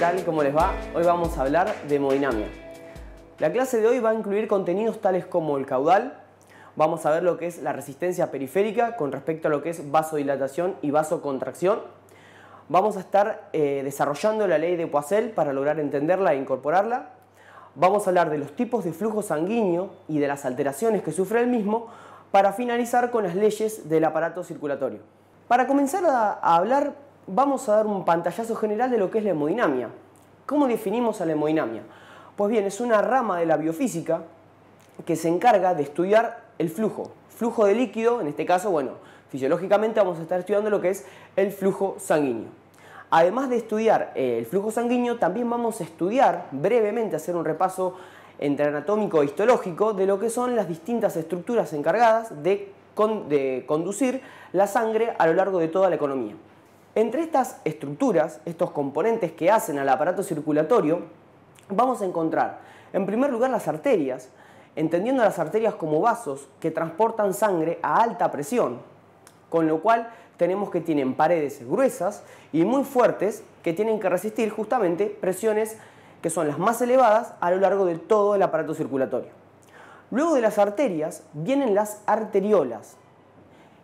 tal? ¿Cómo les va? Hoy vamos a hablar de hemodinamia. La clase de hoy va a incluir contenidos tales como el caudal, vamos a ver lo que es la resistencia periférica con respecto a lo que es vasodilatación y vasocontracción. Vamos a estar eh, desarrollando la ley de Poiseuille para lograr entenderla e incorporarla. Vamos a hablar de los tipos de flujo sanguíneo y de las alteraciones que sufre el mismo para finalizar con las leyes del aparato circulatorio. Para comenzar a hablar vamos a dar un pantallazo general de lo que es la hemodinamia. ¿Cómo definimos a la hemodinamia? Pues bien, es una rama de la biofísica que se encarga de estudiar el flujo, flujo de líquido, en este caso, bueno, fisiológicamente vamos a estar estudiando lo que es el flujo sanguíneo. Además de estudiar eh, el flujo sanguíneo, también vamos a estudiar brevemente, hacer un repaso entre anatómico e histológico de lo que son las distintas estructuras encargadas de, de conducir la sangre a lo largo de toda la economía. Entre estas estructuras, estos componentes que hacen al aparato circulatorio, vamos a encontrar, en primer lugar, las arterias, entendiendo las arterias como vasos que transportan sangre a alta presión, con lo cual tenemos que tienen paredes gruesas y muy fuertes que tienen que resistir justamente presiones que son las más elevadas a lo largo de todo el aparato circulatorio. Luego de las arterias vienen las arteriolas,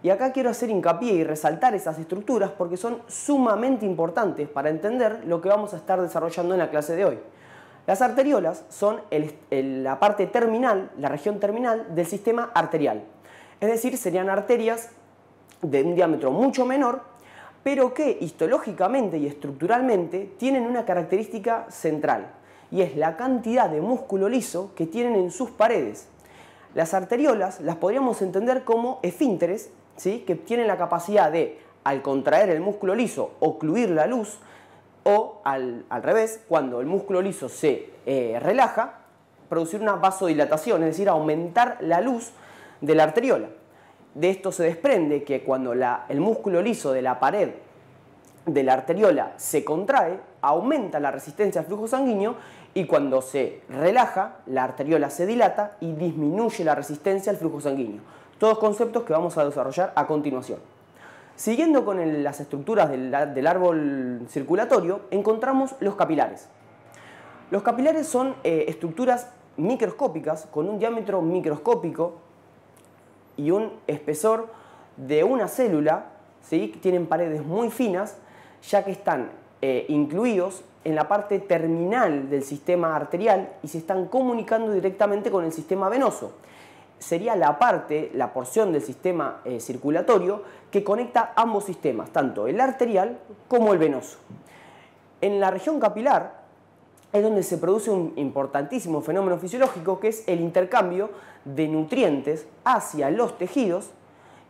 y acá quiero hacer hincapié y resaltar esas estructuras porque son sumamente importantes para entender lo que vamos a estar desarrollando en la clase de hoy. Las arteriolas son la parte terminal, la región terminal del sistema arterial. Es decir, serían arterias de un diámetro mucho menor, pero que histológicamente y estructuralmente tienen una característica central, y es la cantidad de músculo liso que tienen en sus paredes. Las arteriolas las podríamos entender como esfínteres que tiene la capacidad de, al contraer el músculo liso, ocluir la luz, o al, revés, cuando el músculo liso se eh, relaja, producir una vasodilatación, es decir, aumentar la luz de la arteriola. De esto se desprende que cuando la, el músculo liso de la pared de la arteriola se contrae, aumenta la resistencia al flujo sanguíneo y cuando se relaja, la arteriola se dilata y disminuye la resistencia al flujo sanguíneo. Todos conceptos que vamos a desarrollar a continuación. Siguiendo con las estructuras del, árbol circulatorio, encontramos los capilares. Los capilares son eh, estructuras microscópicas con un diámetro microscópico y un espesor de una célula, ¿sí? tienen paredes muy finas, ya que están eh, incluidos en la parte terminal del sistema arterial y se están comunicando directamente con el sistema venoso sería la parte, la porción del sistema eh, circulatorio que conecta ambos sistemas, tanto el arterial como el venoso. En la región capilar es donde se produce un importantísimo fenómeno fisiológico que es el intercambio de nutrientes hacia los tejidos,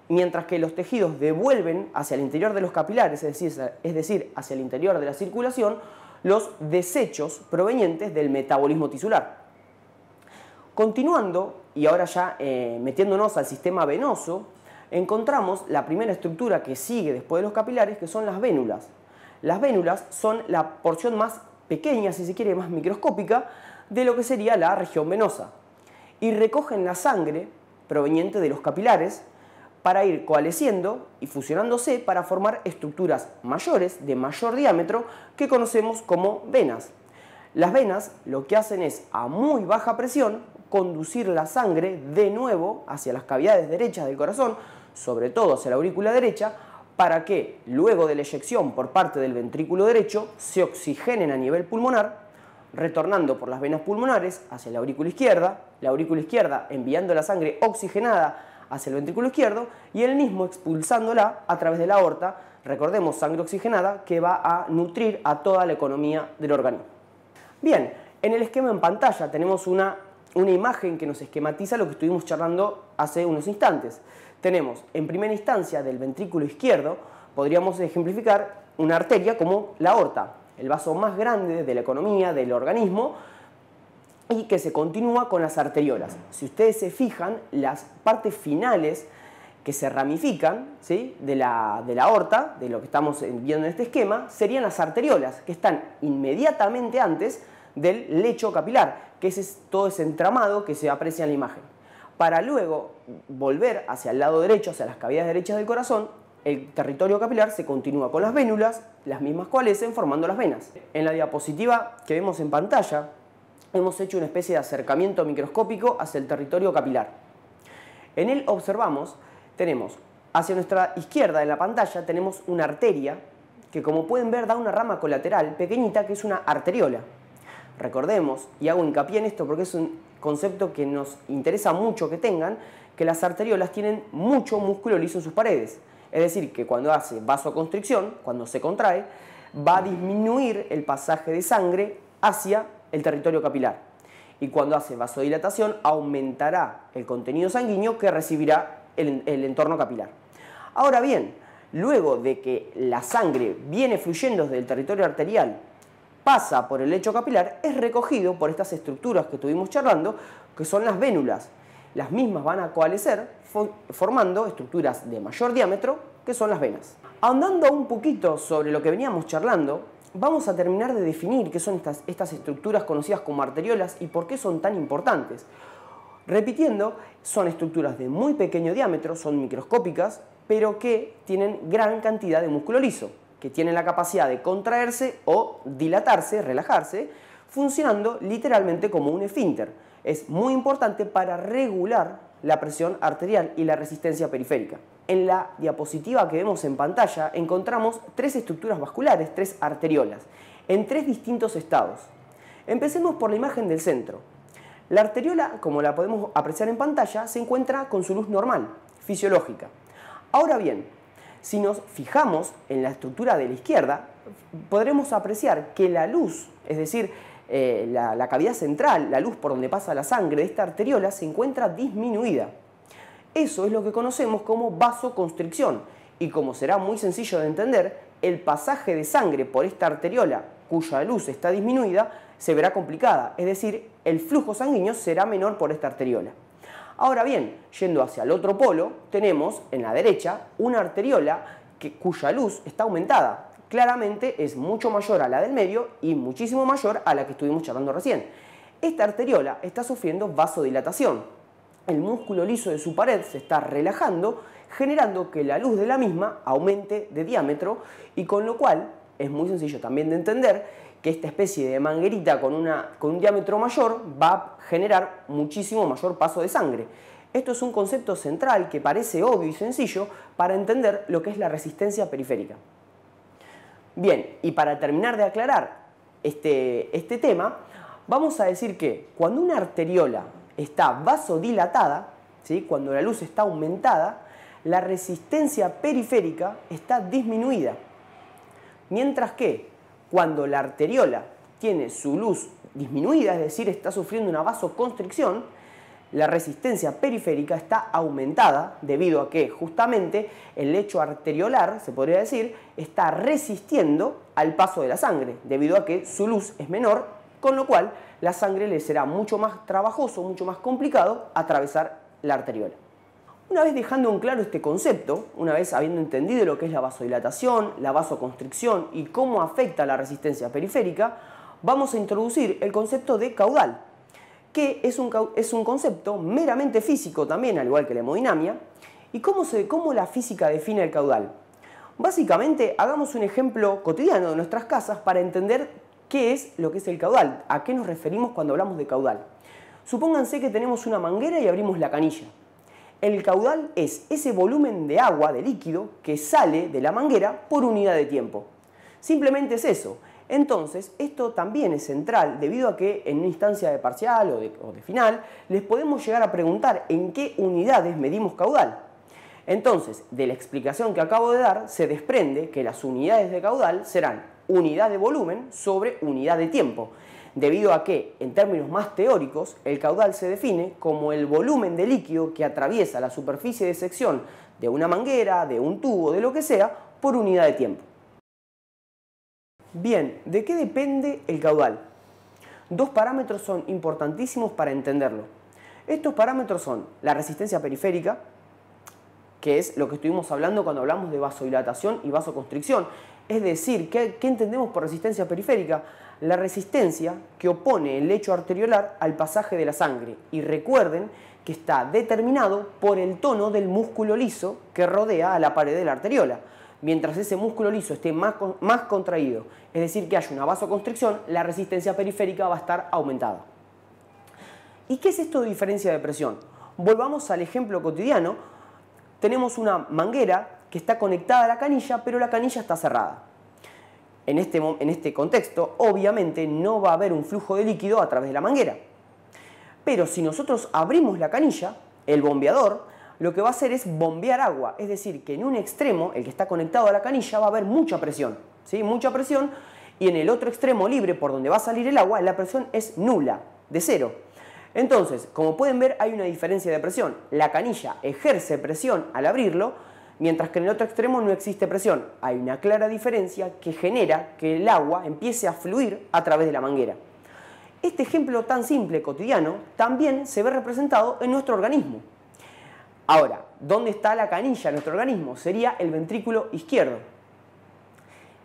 mientras que los tejidos devuelven hacia el interior de los capilares, es decir, es decir hacia el interior de la circulación, los desechos provenientes del metabolismo tisular. Continuando y ahora ya eh, metiéndonos al sistema venoso, encontramos la primera estructura que sigue después de los capilares, que son las vénulas. Las vénulas son la porción más pequeña, si se quiere, más microscópica, de lo que sería la región venosa. Y recogen la sangre proveniente de los capilares para ir coalesciendo y fusionándose para formar estructuras mayores, de mayor diámetro, que conocemos como venas. Las venas lo que hacen es a muy baja presión conducir la sangre de nuevo hacia las cavidades derechas del corazón, sobre todo hacia la aurícula derecha, para que luego de la eyección por parte del ventrículo derecho se oxigenen a nivel pulmonar, retornando por las venas pulmonares hacia la aurícula izquierda, la aurícula izquierda enviando la sangre oxigenada hacia el ventrículo izquierdo y el mismo expulsándola a través de la aorta, recordemos sangre oxigenada que va a nutrir a toda la economía del organismo. Bien, en el esquema en pantalla tenemos una una imagen que nos esquematiza lo que estuvimos charlando hace unos instantes. Tenemos, en primera instancia, del ventrículo izquierdo, podríamos ejemplificar una arteria como la aorta, el vaso más grande de la economía, del organismo, y que se continúa con las arteriolas. Si ustedes se fijan, las partes finales que se ramifican de, la, de la aorta, de lo que estamos viendo en este esquema, serían las arteriolas, que están inmediatamente antes del lecho capilar que es todo ese entramado que se aprecia en la imagen. Para luego volver hacia el lado derecho, hacia las cavidades derechas del corazón, el territorio capilar se continúa con las vénulas, las mismas se formando las venas. En la diapositiva que vemos en pantalla, hemos hecho una especie de acercamiento microscópico hacia el territorio capilar. En él observamos, tenemos hacia nuestra izquierda en la pantalla, tenemos una arteria que como pueden ver da una rama colateral pequeñita que es una arteriola. Recordemos, y hago hincapié en esto porque es un concepto que nos interesa mucho que tengan, que las arteriolas tienen mucho músculo liso en sus paredes. Es decir, que cuando hace vasoconstricción, cuando se contrae, va a disminuir el pasaje de sangre hacia el territorio capilar. Y cuando hace vasodilatación, aumentará el contenido sanguíneo que recibirá el, el entorno capilar. Ahora bien, luego de que la sangre viene fluyendo desde el territorio arterial pasa por el lecho capilar es recogido por estas estructuras que estuvimos charlando, que son las vénulas. Las mismas van a coalescer formando estructuras de mayor diámetro, que son las venas. Ahondando un poquito sobre lo que veníamos charlando, vamos a terminar de definir qué son estas, estas estructuras conocidas como arteriolas y por qué son tan importantes. Repitiendo, son estructuras de muy pequeño diámetro, son microscópicas, pero que tienen gran cantidad de músculo liso que tienen la capacidad de contraerse o dilatarse, relajarse, funcionando literalmente como un esfínter. Es muy importante para regular la presión arterial y la resistencia periférica. En la diapositiva que vemos en pantalla encontramos tres estructuras vasculares, tres arteriolas, en tres distintos estados. Empecemos por la imagen del centro. La arteriola, como la podemos apreciar en pantalla, se encuentra con su luz normal, fisiológica. Ahora bien, si nos fijamos en la estructura de la izquierda, podremos apreciar que la luz, es decir, eh, la cavidad central, la luz por donde pasa la sangre de esta arteriola, se encuentra disminuida. Eso es lo que conocemos como vasoconstricción y como será muy sencillo de entender, el pasaje de sangre por esta arteriola cuya luz está disminuida se verá complicada, es decir, el flujo sanguíneo será menor por esta arteriola. Ahora bien, yendo hacia el otro polo, tenemos en la derecha una arteriola que, cuya luz está aumentada. Claramente es mucho mayor a la del medio y muchísimo mayor a la que estuvimos charlando recién. Esta arteriola está sufriendo vasodilatación. El músculo liso de su pared se está relajando, generando que la luz de la misma aumente de diámetro y con lo cual es muy sencillo también de entender que esta especie de manguerita con, una, con un diámetro mayor va a generar muchísimo mayor paso de sangre. Esto es un concepto central que parece obvio y sencillo para entender lo que es la resistencia periférica. Bien, y para terminar de aclarar este, este tema, vamos a decir que cuando una arteriola está vasodilatada, ¿sí? cuando la luz está aumentada, la resistencia periférica está disminuida. Mientras que cuando la arteriola tiene su luz disminuida, es decir, está sufriendo una vasoconstricción, la resistencia periférica está aumentada debido a que justamente el lecho arteriolar, se podría decir, está resistiendo al paso de la sangre, debido a que su luz es menor, con lo cual la sangre le será mucho más trabajoso, mucho más complicado atravesar la arteriola. Una vez dejando en claro este concepto, una vez habiendo entendido lo que es la vasodilatación, la vasoconstricción y cómo afecta la resistencia periférica, vamos a introducir el concepto de caudal, que es un, es un concepto meramente físico también, al igual que la hemodinamia. ¿Y cómo, se, cómo la física define el caudal? Básicamente, hagamos un ejemplo cotidiano de nuestras casas para entender qué es lo que es el caudal, a qué nos referimos cuando hablamos de caudal. Supónganse que tenemos una manguera y abrimos la canilla. El caudal es ese volumen de agua, de líquido, que sale de la manguera por unidad de tiempo. Simplemente es eso. Entonces, esto también es central, debido a que en una instancia de parcial o de, final, les podemos llegar a preguntar en qué unidades medimos caudal. Entonces, de la explicación que acabo de dar, se desprende que las unidades de caudal serán unidad de volumen sobre unidad de tiempo debido a que, en términos más teóricos, el caudal se define como el volumen de líquido que atraviesa la superficie de sección de una manguera, de un tubo, de lo que sea, por unidad de tiempo. Bien, ¿de qué depende el caudal? Dos parámetros son importantísimos para entenderlo. Estos parámetros son la resistencia periférica, que es lo que estuvimos hablando cuando hablamos de vasodilatación y vasoconstricción. Es decir, ¿qué, ¿qué, entendemos por resistencia periférica? la resistencia que opone el lecho arteriolar al pasaje de la sangre y recuerden que está determinado por el tono del músculo liso que rodea a la pared de la arteriola. Mientras ese músculo liso esté más, contraído, es decir, que haya una vasoconstricción, la resistencia periférica va a estar aumentada. ¿Y qué es esto de diferencia de presión? Volvamos al ejemplo cotidiano. Tenemos una manguera que está conectada a la canilla, pero la canilla está cerrada. Este en este, contexto, obviamente no va a haber un flujo de líquido a través de la manguera. Pero si nosotros abrimos la canilla, el bombeador, lo que va a hacer es bombear agua, es decir, que en un extremo, el que está conectado a la canilla, va a haber mucha presión, Mucha presión, y en el otro extremo libre, por donde va a salir el agua, la presión es nula, de cero. Entonces, como pueden ver, hay una diferencia de presión. La canilla ejerce presión al abrirlo, mientras que en el otro extremo no existe presión. Hay una clara diferencia que genera que el agua empiece a fluir a través de la manguera. Este ejemplo tan simple, cotidiano, también se ve representado en nuestro organismo. Ahora, ¿dónde está la canilla en nuestro organismo? Sería el ventrículo izquierdo.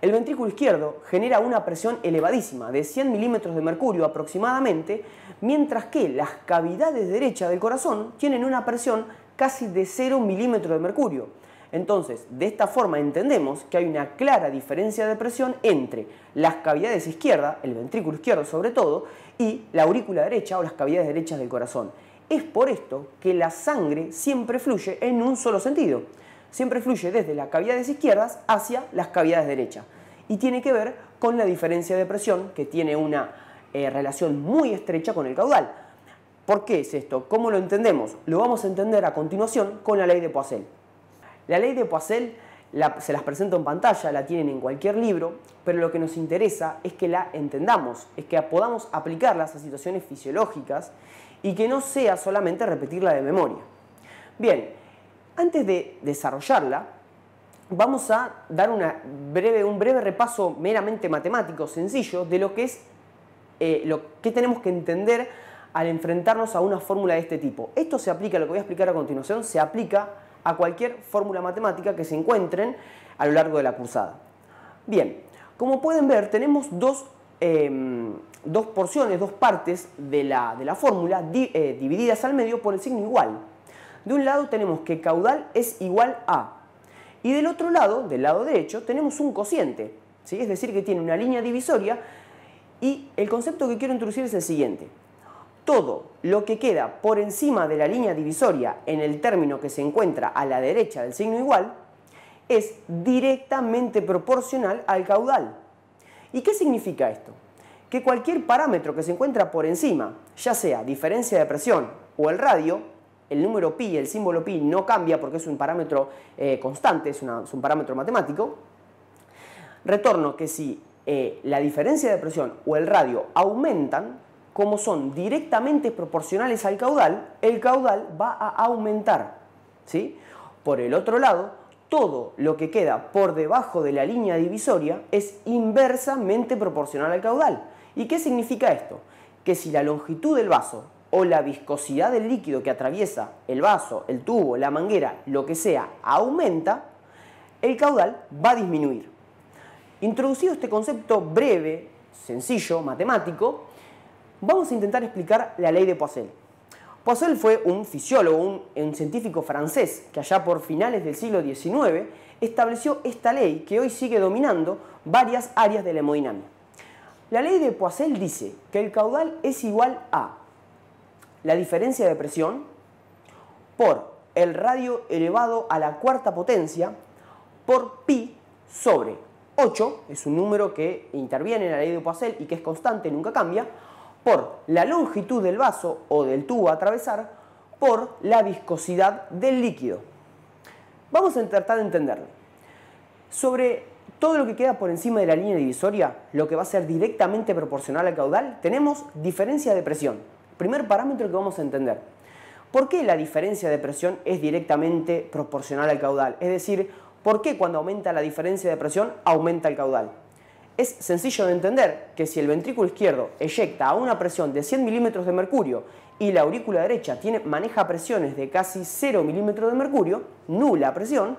El ventrículo izquierdo genera una presión elevadísima de 100 milímetros de mercurio aproximadamente, mientras que las cavidades derechas del corazón tienen una presión casi de 0 milímetros de mercurio. Entonces, de esta forma entendemos que hay una clara diferencia de presión entre las cavidades izquierdas, el ventrículo izquierdo sobre todo, y la aurícula derecha o las cavidades derechas del corazón. Es por esto que la sangre siempre fluye en un solo sentido. Siempre fluye desde las cavidades izquierdas hacia las cavidades derechas. Y tiene que ver con la diferencia de presión que tiene una eh, relación muy estrecha con el caudal. ¿Por qué es esto? ¿Cómo lo entendemos? Lo vamos a entender a continuación con la ley de Poiseuille. La ley de Poiseuille se las presento en pantalla, la tienen en cualquier libro, pero lo que nos interesa es que la entendamos, es que podamos aplicarlas a situaciones fisiológicas y que no sea solamente repetirla de memoria. Bien, antes de desarrollarla, vamos a dar breve, un breve repaso meramente matemático, sencillo, de lo que es eh, lo que tenemos que entender al enfrentarnos a una fórmula de este tipo. Esto se aplica, lo que voy a explicar a continuación, se aplica a cualquier fórmula matemática que se encuentren a lo largo de la cruzada. Bien, como pueden ver tenemos dos, em, dos porciones, dos partes de la, fórmula eh, divididas al medio por el signo igual. De un lado tenemos que caudal es igual a y del otro lado, del lado derecho, tenemos un cociente, ¿sí? es decir, que tiene una línea divisoria y el concepto que quiero introducir es el siguiente todo lo que queda por encima de la línea divisoria en el término que se encuentra a la derecha del signo igual es directamente proporcional al caudal. ¿Y qué significa esto? Que cualquier parámetro que se encuentra por encima, ya sea diferencia de presión o el radio, el número pi, el símbolo pi no cambia porque es un parámetro eh, constante, es, un parámetro matemático, retorno que si eh, la diferencia de presión o el radio aumentan, como son directamente proporcionales al caudal, el caudal va a aumentar. Por el otro lado, todo lo que queda por debajo de la línea divisoria es inversamente proporcional al caudal. ¿Y qué significa esto? Que si la longitud del vaso o la viscosidad del líquido que atraviesa el vaso, el tubo, la manguera, lo que sea, aumenta, el caudal va a disminuir. Introducido este concepto breve, sencillo, matemático, vamos a intentar explicar la ley de Poiseuille. Poiseuille fue un fisiólogo, un, científico francés que allá por finales del siglo XIX estableció esta ley que hoy sigue dominando varias áreas de la hemodinamia. La ley de Poiseuille dice que el caudal es igual a la diferencia de presión por el radio elevado a la cuarta potencia por pi sobre 8, es un número que interviene en la ley de Poiseuille y que es constante, nunca cambia, por la longitud del vaso o del tubo a atravesar por la viscosidad del líquido. Vamos a tratar de entenderlo. Sobre todo lo que queda por encima de la línea divisoria, lo que va a ser directamente proporcional al caudal, tenemos diferencia de presión. Primer parámetro que vamos a entender. ¿Por qué la diferencia de presión es directamente proporcional al caudal? Es decir, ¿por qué cuando aumenta la diferencia de presión aumenta el caudal? Es sencillo de entender que si el ventrículo izquierdo eyecta a una presión de 100 milímetros de mercurio y la aurícula derecha tiene, maneja presiones de casi 0 milímetros de mercurio, nula presión,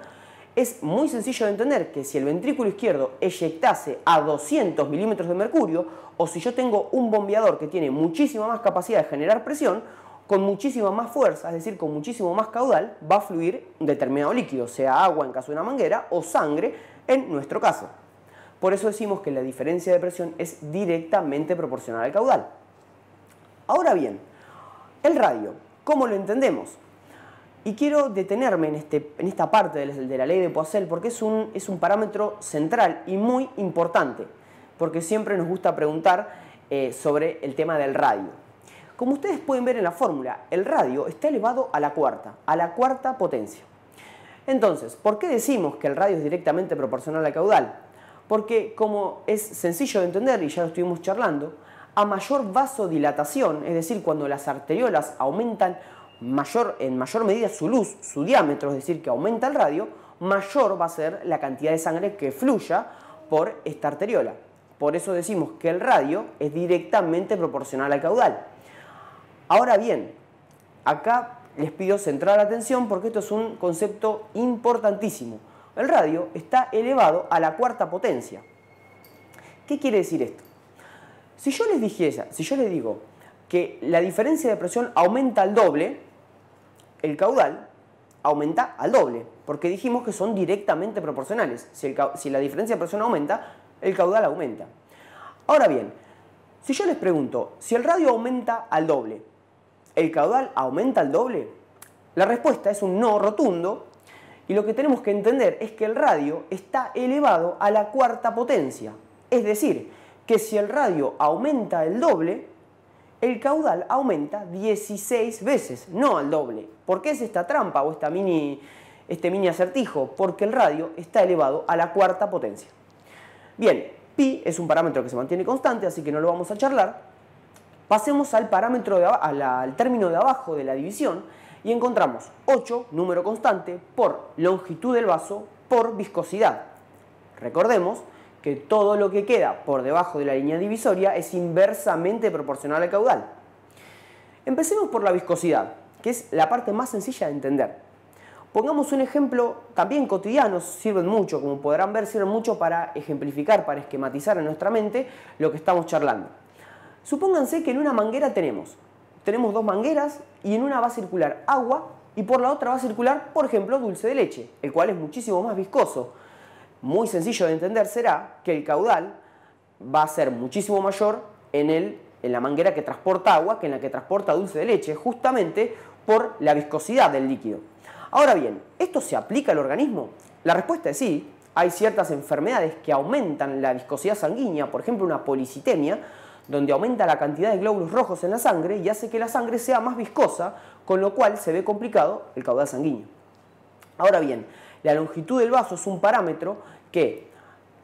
es muy sencillo de entender que si el ventrículo izquierdo eyectase a 200 milímetros de mercurio, o si yo tengo un bombeador que tiene muchísima más capacidad de generar presión, con muchísima más fuerza, es decir, con muchísimo más caudal, va a fluir un determinado líquido, sea agua en caso de una manguera o sangre en nuestro caso. Por eso decimos que la diferencia de presión es directamente proporcional al caudal. Ahora bien, el radio, ¿cómo lo entendemos? Y quiero detenerme en, este, esta parte de la, ley de Poiseuille porque es un, parámetro central y muy importante, porque siempre nos gusta preguntar eh, sobre el tema del radio. Como ustedes pueden ver en la fórmula, el radio está elevado a la cuarta, a la cuarta potencia. Entonces, ¿por qué decimos que el radio es directamente proporcional al caudal? porque como es sencillo de entender y ya lo estuvimos charlando, a mayor vasodilatación, es decir, cuando las arteriolas aumentan mayor, en mayor medida su luz, su diámetro, es decir, que aumenta el radio, mayor va a ser la cantidad de sangre que fluya por esta arteriola. Por eso decimos que el radio es directamente proporcional al caudal. Ahora bien, acá les pido centrar la atención porque esto es un concepto importantísimo el radio está elevado a la cuarta potencia. ¿Qué quiere decir esto? Si yo les dijera, si yo les digo que la diferencia de presión aumenta al doble, el caudal aumenta al doble, porque dijimos que son directamente proporcionales. Si, si la diferencia de presión aumenta, el caudal aumenta. Ahora bien, si yo les pregunto, si el radio aumenta al doble, ¿el caudal aumenta al doble? La respuesta es un no rotundo y lo que tenemos que entender es que el radio está elevado a la cuarta potencia. Es decir, que si el radio aumenta el doble, el caudal aumenta 16 veces, no al doble. ¿Por qué es esta trampa o esta mini, este mini acertijo? Porque el radio está elevado a la cuarta potencia. Bien, pi es un parámetro que se mantiene constante, así que no lo vamos a charlar. Pasemos al parámetro al término de abajo de la división, y encontramos 8, número constante, por longitud del vaso por viscosidad. Recordemos que todo lo que queda por debajo de la línea divisoria es inversamente proporcional al caudal. Empecemos por la viscosidad, que es la parte más sencilla de entender. Pongamos un ejemplo también cotidianos sirven mucho, como podrán ver, sirven mucho para ejemplificar, para esquematizar en nuestra mente lo que estamos charlando. Supónganse que en una manguera tenemos tenemos dos mangueras y en una va a circular agua y por la otra va a circular, por ejemplo, dulce de leche, el cual es muchísimo más viscoso. Muy sencillo de entender será que el caudal va a ser muchísimo mayor en, el, en la manguera que transporta agua que en la que transporta dulce de leche, justamente por la viscosidad del líquido. Ahora bien, ¿esto se aplica al organismo? La respuesta es sí. Hay ciertas enfermedades que aumentan la viscosidad sanguínea, por ejemplo una policitemia, donde aumenta la cantidad de glóbulos rojos en la sangre y hace que la sangre sea más viscosa, con lo cual se ve complicado el caudal sanguíneo. Ahora bien, la longitud del vaso es un parámetro que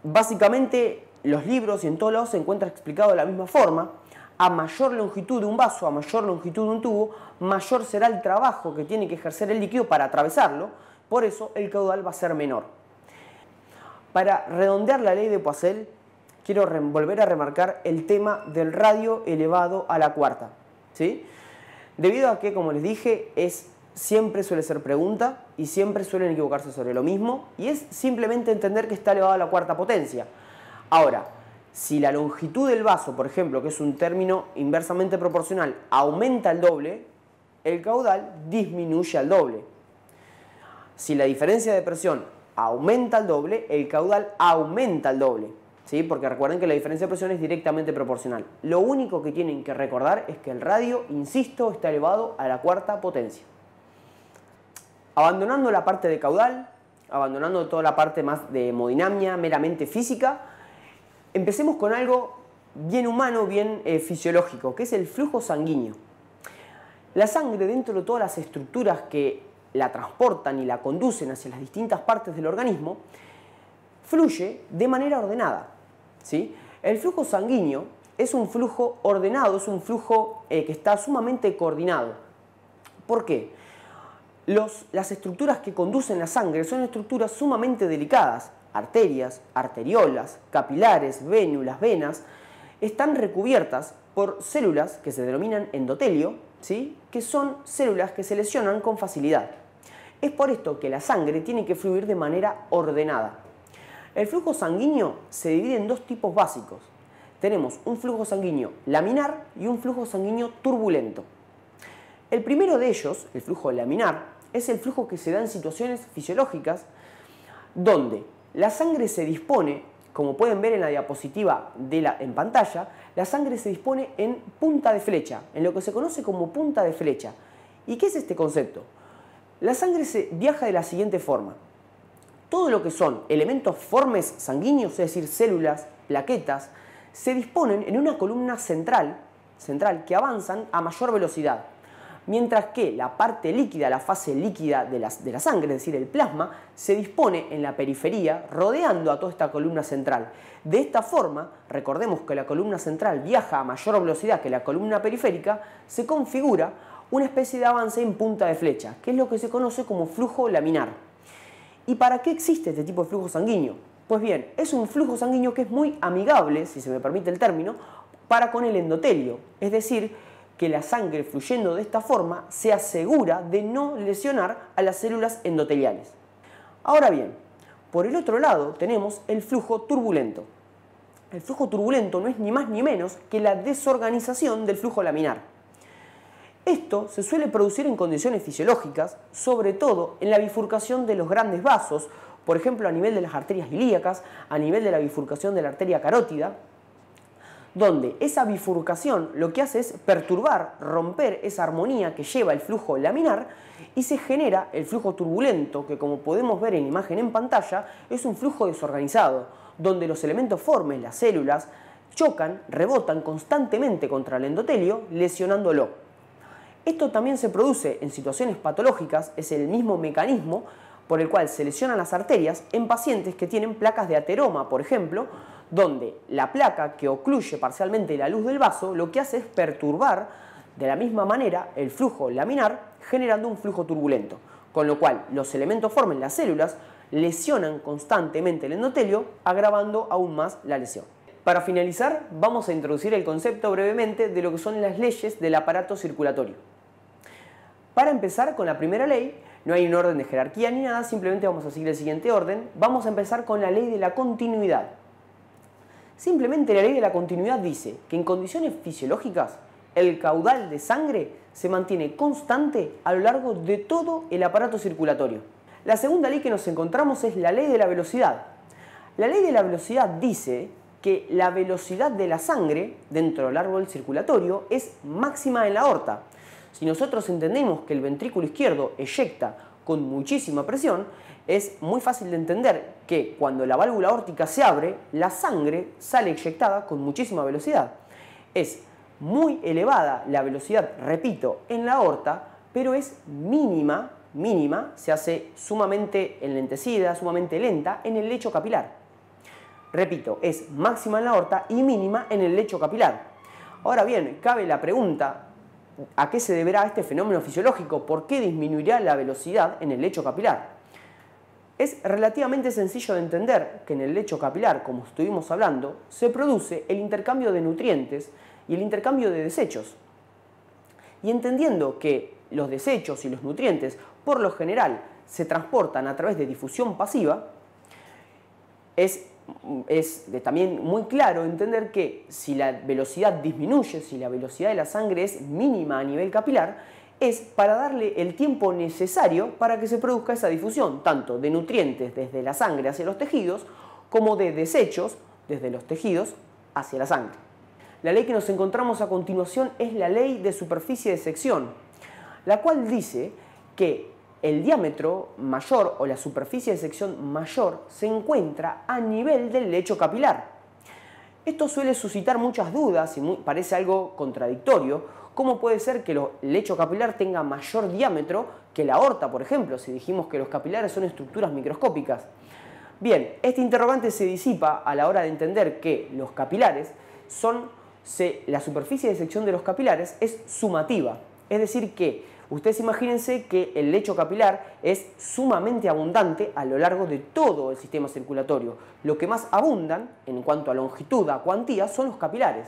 básicamente los libros y en todos lados se encuentra explicado de la misma forma. A mayor longitud de un vaso, a mayor longitud de un tubo, mayor será el trabajo que tiene que ejercer el líquido para atravesarlo, por eso el caudal va a ser menor. Para redondear la ley de Poiseuille, quiero volver a remarcar el tema del radio elevado a la cuarta. Debido a que, como les dije, siempre suele ser pregunta y siempre suelen equivocarse sobre lo mismo y es simplemente entender que está elevado a la cuarta potencia. Ahora, si la longitud del vaso, por ejemplo, que es un término inversamente proporcional, aumenta al doble, el caudal disminuye al doble. Si la diferencia de presión aumenta al doble, el caudal aumenta al doble. ¿sí? porque recuerden que la diferencia de presión es directamente proporcional. Lo único que tienen que recordar es que el radio, insisto, está elevado a la cuarta potencia. Abandonando la parte de caudal, abandonando toda la parte más de hemodinamia, meramente física, empecemos con algo bien humano, bien eh, fisiológico, que es el flujo sanguíneo. La sangre dentro de todas las estructuras que la transportan y la conducen hacia las distintas partes del organismo, fluye de manera ordenada. El flujo sanguíneo es un flujo ordenado, es un flujo eh, que está sumamente coordinado. ¿Por qué? las estructuras que conducen la sangre son estructuras sumamente delicadas. Arterias, arteriolas, capilares, vénulas, venas, están recubiertas por células que se denominan endotelio, que son células que se lesionan con facilidad. Es por esto que la sangre tiene que fluir de manera ordenada. El flujo sanguíneo se divide en dos tipos básicos. Tenemos un flujo sanguíneo laminar y un flujo sanguíneo turbulento. El primero de ellos, el flujo laminar, es el flujo que se da en situaciones fisiológicas donde la sangre se dispone, como pueden ver en la diapositiva de la, en pantalla, la sangre se dispone en punta de flecha, en lo que se conoce como punta de flecha. ¿Y qué es este concepto? La sangre se viaja de la siguiente forma todo lo que son elementos formes sanguíneos, es decir, células, plaquetas, se disponen en una columna central, que avanzan a mayor velocidad, mientras que la parte líquida, la fase líquida de de la sangre, es decir, el plasma, se dispone en la periferia rodeando a toda esta columna central. De esta forma, recordemos que la columna central viaja a mayor velocidad que la columna periférica, se configura una especie de avance en punta de flecha, que es lo que se conoce como flujo laminar. ¿Y para qué existe este tipo de flujo sanguíneo? Pues bien, es un flujo sanguíneo que es muy amigable, si se me permite el término, para con el endotelio. Es decir, que la sangre fluyendo de esta forma se asegura de no lesionar a las células endoteliales. Ahora bien, por el otro lado tenemos el flujo turbulento. El flujo turbulento no es ni más ni menos que la desorganización del flujo laminar. Esto se suele producir en condiciones fisiológicas, sobre todo en la bifurcación de los grandes vasos, por ejemplo a nivel de las arterias ilíacas, a nivel de la bifurcación de la arteria carótida, donde esa bifurcación lo que hace es perturbar, romper esa armonía que lleva el flujo laminar y se genera el flujo turbulento, que como podemos ver en imagen en pantalla, es un flujo desorganizado, donde los elementos formes, las células, chocan, rebotan constantemente contra el endotelio, lesionándolo. Esto también se produce en situaciones patológicas, es el mismo mecanismo por el cual se lesionan las arterias en pacientes que tienen placas de ateroma, por ejemplo, donde la placa que ocluye parcialmente la luz del vaso lo que hace es perturbar de la misma manera el flujo laminar generando un flujo turbulento, con lo cual los elementos formen las células lesionan constantemente el endotelio, agravando aún más la lesión. Para finalizar, vamos a introducir el concepto brevemente de lo que son las leyes del aparato circulatorio. Para empezar con la primera ley, no hay un orden de jerarquía ni nada, simplemente vamos a seguir el siguiente orden. Vamos a empezar con la ley de la continuidad. Simplemente la ley de la continuidad dice que en condiciones fisiológicas el caudal de sangre se mantiene constante a lo largo de todo el aparato circulatorio. La segunda ley que nos encontramos es la ley de la velocidad. La ley de la velocidad dice que la velocidad de la sangre dentro del árbol circulatorio es máxima en la aorta. Si nosotros entendemos que el ventrículo izquierdo eyecta con muchísima presión, es muy fácil de entender que cuando la válvula órtica se abre, la sangre sale eyectada con muchísima velocidad. Es muy elevada la velocidad, repito, en la aorta, pero es mínima, mínima, se hace sumamente enlentecida, sumamente lenta en el lecho capilar. Repito, es máxima en la aorta y mínima en el lecho capilar. Ahora bien, cabe la pregunta a qué se deberá este fenómeno fisiológico, por qué disminuirá la velocidad en el lecho capilar. Es relativamente sencillo de entender que en el lecho capilar, como estuvimos hablando, se produce el intercambio de nutrientes y el intercambio de desechos. Y entendiendo que los desechos y los nutrientes, por lo general, se transportan a través de difusión pasiva, es es también muy claro entender que si la velocidad disminuye, si la velocidad de la sangre es mínima a nivel capilar, es para darle el tiempo necesario para que se produzca esa difusión, tanto de nutrientes desde la sangre hacia los tejidos, como de desechos desde los tejidos hacia la sangre. La ley que nos encontramos a continuación es la ley de superficie de sección, la cual dice que el diámetro mayor o la superficie de sección mayor se encuentra a nivel del lecho capilar. Esto suele suscitar muchas dudas y parece algo contradictorio. ¿Cómo puede ser que el lecho capilar tenga mayor diámetro que la aorta, por ejemplo, si dijimos que los capilares son estructuras microscópicas? Bien, este interrogante se disipa a la hora de entender que los capilares son, la superficie de sección de los capilares es sumativa, es decir que Ustedes imagínense que el lecho capilar es sumamente abundante a lo largo de todo el sistema circulatorio. Lo que más abundan, en cuanto a longitud, a cuantía, son los capilares.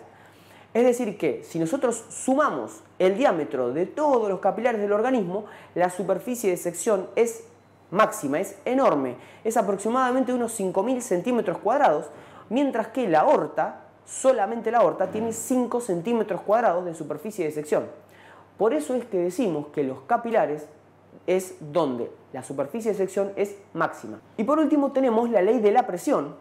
Es decir que si nosotros sumamos el diámetro de todos los capilares del organismo, la superficie de sección es máxima, es enorme, es aproximadamente unos 5.000 centímetros cuadrados, mientras que la aorta, solamente la aorta, tiene 5 centímetros cuadrados de superficie de sección. Por eso es que decimos que los capilares es donde la superficie de sección es máxima. Y por último tenemos la ley de la presión,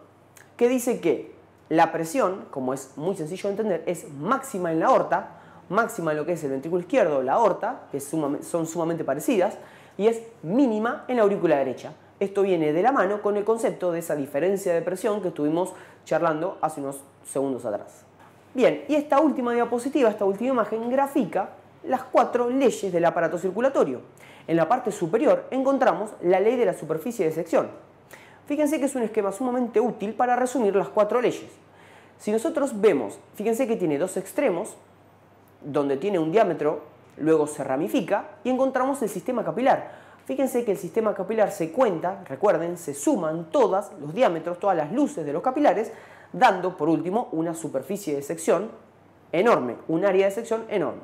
que dice que la presión, como es muy sencillo de entender, es máxima en la aorta, máxima en lo que es el ventrículo izquierdo, la aorta, que son sumamente parecidas, y es mínima en la aurícula derecha. Esto viene de la mano con el concepto de esa diferencia de presión que estuvimos charlando hace unos segundos atrás. Bien, y esta última diapositiva, esta última imagen, grafica las cuatro leyes del aparato circulatorio. En la parte superior encontramos la ley de la superficie de sección. Fíjense que es un esquema sumamente útil para resumir las cuatro leyes. Si nosotros vemos, fíjense que tiene dos extremos, donde tiene un diámetro, luego se ramifica y encontramos el sistema capilar. Fíjense que el sistema capilar se cuenta, recuerden, se suman todos los diámetros, todas las luces de los capilares, dando por último una superficie de sección enorme, un área de sección enorme.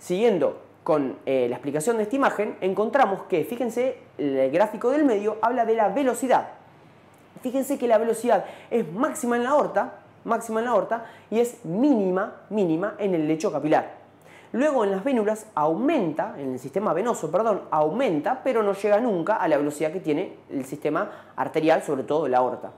Siguiendo con eh, la explicación de esta imagen, encontramos que, fíjense, el gráfico del medio habla de la velocidad. Fíjense que la velocidad es máxima en la aorta, máxima en la aorta, y es mínima, mínima en el lecho capilar. Luego en las vénulas aumenta, en el sistema venoso, perdón, aumenta, pero no llega nunca a la velocidad que tiene el sistema arterial, sobre todo la aorta.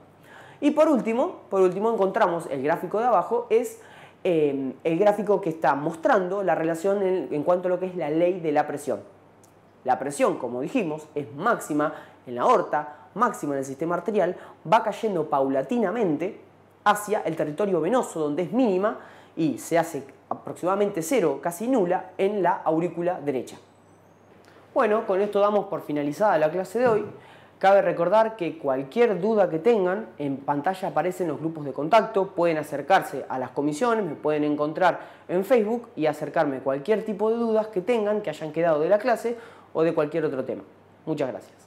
Y por último, por último encontramos el gráfico de abajo, es Em, el gráfico que está mostrando la relación en, en cuanto a lo que es la ley de la presión. La presión, como dijimos, es máxima en la aorta, máxima en el sistema arterial, va cayendo paulatinamente hacia el territorio venoso, donde es mínima y se hace aproximadamente cero, casi nula, en la aurícula derecha. Bueno, con esto damos por finalizada la clase de hoy. Cabe recordar que cualquier duda que tengan, en pantalla aparecen los grupos de contacto, pueden acercarse a las comisiones, me pueden encontrar en Facebook y acercarme cualquier tipo de dudas que tengan, que hayan quedado de la clase o de cualquier otro tema. Muchas gracias.